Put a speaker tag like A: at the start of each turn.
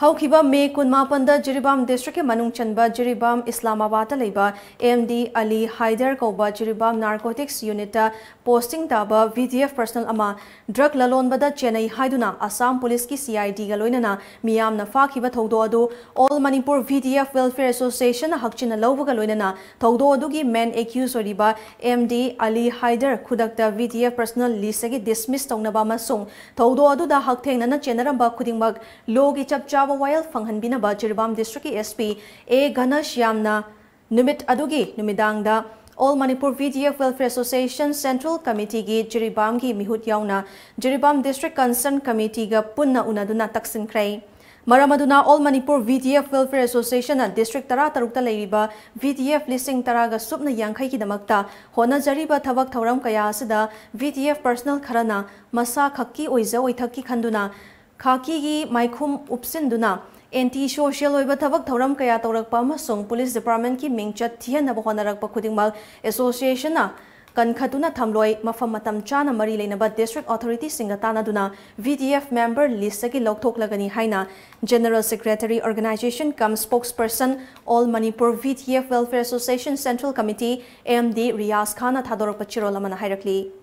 A: हौखिबा मे कुमापन Jiribam district के मनु चंबा जिरीबाम इस्लामाबाद एम डी अली हाइदर कौब Jiribam narcotics unit posting V D F personnel अमा ड्रग ललोनबदा चेन्नई हाइदुना असम पुलिस की सीआईडी गा लोइनना मियामना फाखिबा थौदो अदु all Manipur VDF welfare association हकचिन लौबगा लोइनना थौदो मेन एक्यूज होब एम डी अली हाइदर खुद V D F personnel list की डिसमिस तौनबा मसुंग थौदो अदुदा हकथेंगना चेनरंबा खुदिंगमक लोगी ꯌꯥꯕ ꯋꯥꯌꯦꯜ ꯐꯪꯍꯟꯕꯤꯅꯕ ꯖꯤꯔꯤꯕꯥꯝ ꯗꯤꯁꯇ꯭ꯔꯤꯛꯀꯤ ꯑꯦꯁ ꯄꯤ ꯑꯦ ꯘꯅꯁ꯭ꯌꯥꯝꯅ ꯅꯨꯃꯤꯠ ꯑꯗꯨꯒꯤ ꯅꯨꯃꯤꯗꯥꯡꯗ all Manipur VDF welfare association central committee की जिरीबाम की मिहुत यौना जिरीबाम डिस्ट्रिक्ट कंसर्न कमिटी का पुनः उनदुना तक्सिनख्रे मरम अदुना all Manipur VDF welfare association district तरा तरुकता लेरिबा वीडीएफ लिसिंग तरागा सुपना यांखै की दमकता होना जरीबा थवक थौरम कया असदा वीडीएफ पर्सनल खरना मसा खक्की ओइजा ओइथक्की खंदुना खाकीगी माइखुम उपसिंदुना एंटी सोशल होइब थबक थौरम कया पुलिस डिपार्टमेंट की मिंगचत थियनब होनरक खुदिंगमल एसोसिएशन कनखतुना थमलोय मफम चा मरी लेनब डिस्ट्रिक ऑथोरीटी सिंग तानादुना वीडीएफ मेंबर लिस्ट की लौथोकलगनी हाइना general secretary organisation cum spokesperson all Manipur F welfare association central committee MD Riyaz Khan थादरप चिरोल हाइरकली